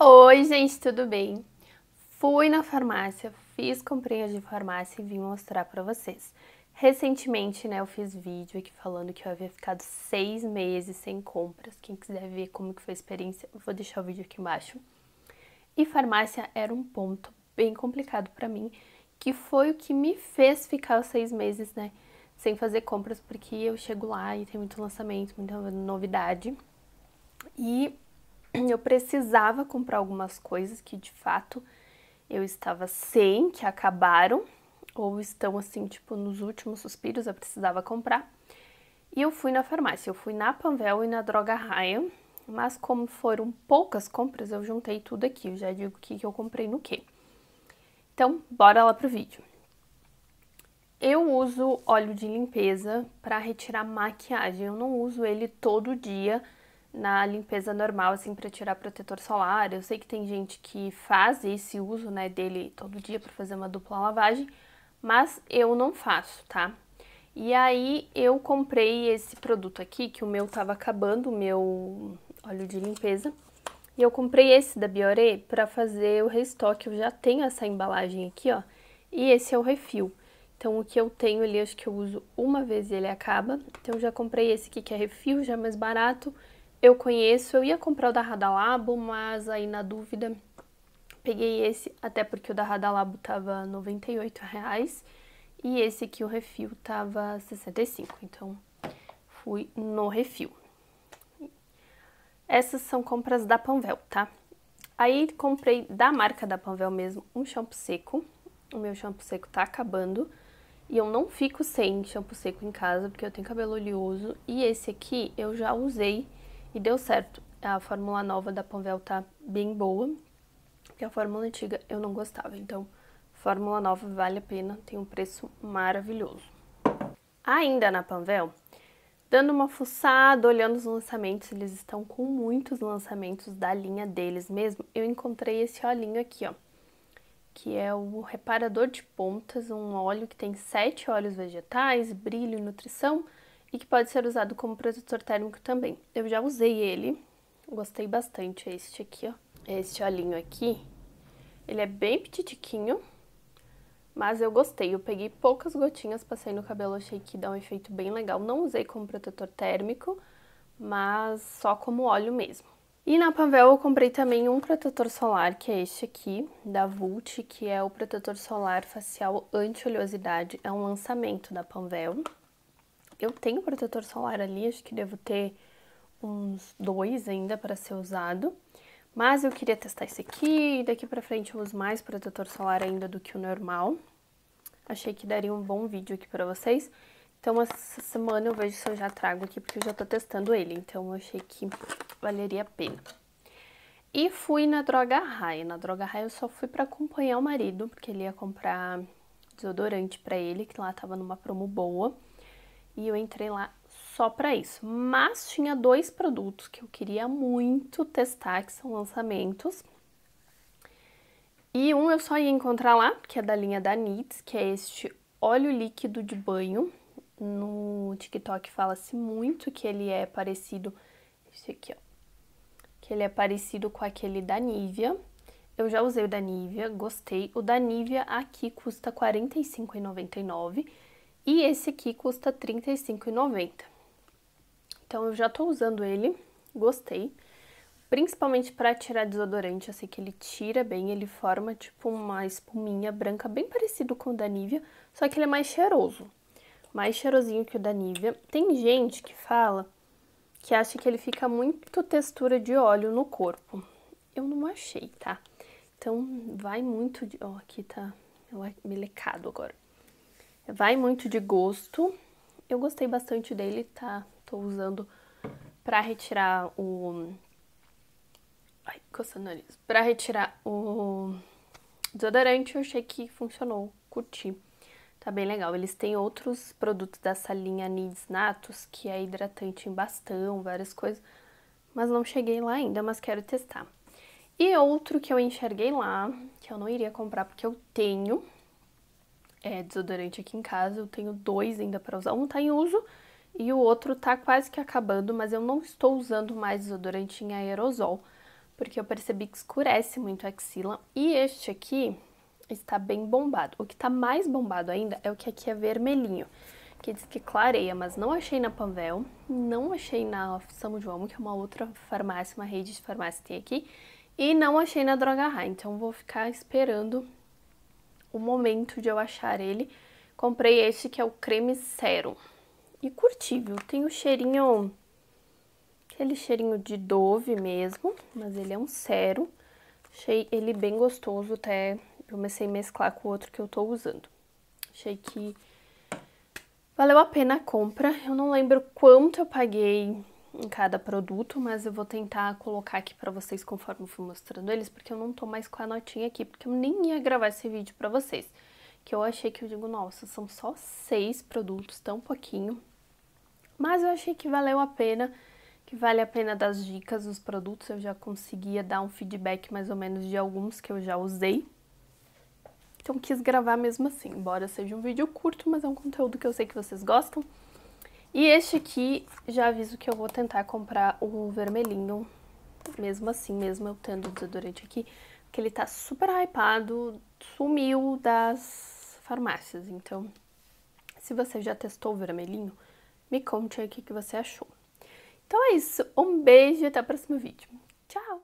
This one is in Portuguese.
Oi, gente, tudo bem? Fui na farmácia, fiz comprinhas de farmácia e vim mostrar para vocês. Recentemente, né, eu fiz vídeo aqui falando que eu havia ficado seis meses sem compras. Quem quiser ver como que foi a experiência, eu vou deixar o vídeo aqui embaixo. E farmácia era um ponto bem complicado para mim, que foi o que me fez ficar os seis meses, né, sem fazer compras, porque eu chego lá e tem muito lançamento, muita novidade. E eu precisava comprar algumas coisas que de fato eu estava sem, que acabaram, ou estão assim, tipo, nos últimos suspiros eu precisava comprar. E eu fui na farmácia, eu fui na Panvel e na Droga Raia, mas como foram poucas compras, eu juntei tudo aqui, eu já digo o que eu comprei no que. Então, bora lá pro vídeo. Eu uso óleo de limpeza para retirar maquiagem, eu não uso ele todo dia, na limpeza normal, assim, para tirar protetor solar. Eu sei que tem gente que faz esse uso, né, dele todo dia para fazer uma dupla lavagem, mas eu não faço, tá? E aí eu comprei esse produto aqui, que o meu tava acabando, o meu óleo de limpeza. E eu comprei esse da Biore para fazer o restock. Eu já tenho essa embalagem aqui, ó. E esse é o refil. Então, o que eu tenho ali, acho que eu uso uma vez e ele acaba. Então, eu já comprei esse aqui que é refil, já é mais barato eu conheço, eu ia comprar o da Radalabo, mas aí na dúvida peguei esse, até porque o da Radalabo tava R$ 98 reais, e esse aqui, o refil, tava R$ 65, então fui no refil. Essas são compras da Panvel, tá? Aí comprei da marca da Panvel mesmo um shampoo seco. O meu shampoo seco tá acabando. E eu não fico sem shampoo seco em casa, porque eu tenho cabelo oleoso. E esse aqui eu já usei e deu certo. A fórmula nova da Panvel tá bem boa, porque a fórmula antiga eu não gostava. Então, fórmula nova vale a pena, tem um preço maravilhoso. Ainda na Panvel, dando uma fuçada, olhando os lançamentos, eles estão com muitos lançamentos da linha deles mesmo. Eu encontrei esse olhinho aqui, ó, que é o reparador de pontas, um óleo que tem sete óleos vegetais, brilho e nutrição e que pode ser usado como protetor térmico também. Eu já usei ele, gostei bastante. É este aqui, ó. É este olhinho aqui. Ele é bem petitiquinho, mas eu gostei. Eu peguei poucas gotinhas, passei no cabelo, achei que dá um efeito bem legal. Não usei como protetor térmico, mas só como óleo mesmo. E na Panvel eu comprei também um protetor solar, que é este aqui, da Vult, que é o protetor solar facial anti-oleosidade. É um lançamento da Panvel. Eu tenho protetor solar ali, acho que devo ter uns dois ainda para ser usado. Mas eu queria testar esse aqui, e daqui pra frente eu uso mais protetor solar ainda do que o normal. Achei que daria um bom vídeo aqui pra vocês. Então essa semana eu vejo se eu já trago aqui, porque eu já tô testando ele, então eu achei que valeria a pena. E fui na Droga Raia. Na Droga Raia eu só fui para acompanhar o marido, porque ele ia comprar desodorante para ele, que lá tava numa promo boa e eu entrei lá só para isso. Mas tinha dois produtos que eu queria muito testar, que são lançamentos. E um eu só ia encontrar lá, que é da linha da NITS, que é este óleo líquido de banho. No TikTok fala-se muito que ele é parecido esse aqui, ó. Que ele é parecido com aquele da Nivea. Eu já usei o da Nivea, gostei. O da Nivea aqui custa R$45,99. E esse aqui custa R$35,90. 35,90. Então eu já tô usando ele, gostei. Principalmente para tirar desodorante, eu sei que ele tira bem, ele forma tipo uma espuminha branca bem parecido com o da Nivea, só que ele é mais cheiroso. Mais cheirosinho que o da Nivea. Tem gente que fala que acha que ele fica muito textura de óleo no corpo. Eu não achei, tá? Então, vai muito de... Ó, oh, aqui tá melecado agora. Vai muito de gosto. Eu gostei bastante dele, tá? Tô usando pra retirar o... Ai, coçando o nariz. Pra retirar o desodorante, eu achei que funcionou. Curti. Tá bem legal. Eles têm outros produtos dessa linha Needs Natos, que é hidratante em bastão, várias coisas. Mas não cheguei lá ainda, mas quero testar. E outro que eu enxerguei lá, que eu não iria comprar porque eu tenho, é, desodorante aqui em casa. Eu tenho dois ainda para usar. Um tá em uso e o outro tá quase que acabando, mas eu não estou usando mais desodorante em aerosol, porque eu percebi que escurece muito a axila. E este aqui está bem bombado. O que tá mais bombado ainda é o que aqui é vermelhinho, que diz que clareia, mas não achei na Panvel, não achei na São João, que é uma outra farmácia, uma rede de farmácia que tem aqui, e não achei na Droga High, então vou ficar esperando o momento de eu achar ele. Comprei esse que é o creme sérum. E curti, viu? Tem o cheirinho, aquele cheirinho de Dove mesmo, mas ele é um sérum. Achei ele bem gostoso, até comecei a mesclar com o outro que eu tô usando. Achei que valeu a pena a compra. Eu não lembro quanto eu paguei em cada produto, mas eu vou tentar colocar aqui pra vocês conforme eu fui mostrando eles, porque eu não tô mais com a notinha aqui, porque eu nem ia gravar esse vídeo pra vocês. Que eu achei que eu digo, nossa, são só seis produtos, tão pouquinho. Mas eu achei que valeu a pena, que vale a pena das dicas dos produtos, eu já conseguia dar um feedback mais ou menos de alguns que eu já usei. Então quis gravar mesmo assim, embora seja um vídeo curto, mas é um conteúdo que eu sei que vocês gostam. E este aqui, já aviso que eu vou tentar comprar o vermelhinho, mesmo assim, mesmo eu tendo o desodorante aqui, que ele tá super hypado, sumiu das farmácias. Então, se você já testou o vermelhinho, me conte aí o que, que você achou. Então é isso, um beijo e até o próximo vídeo. Tchau!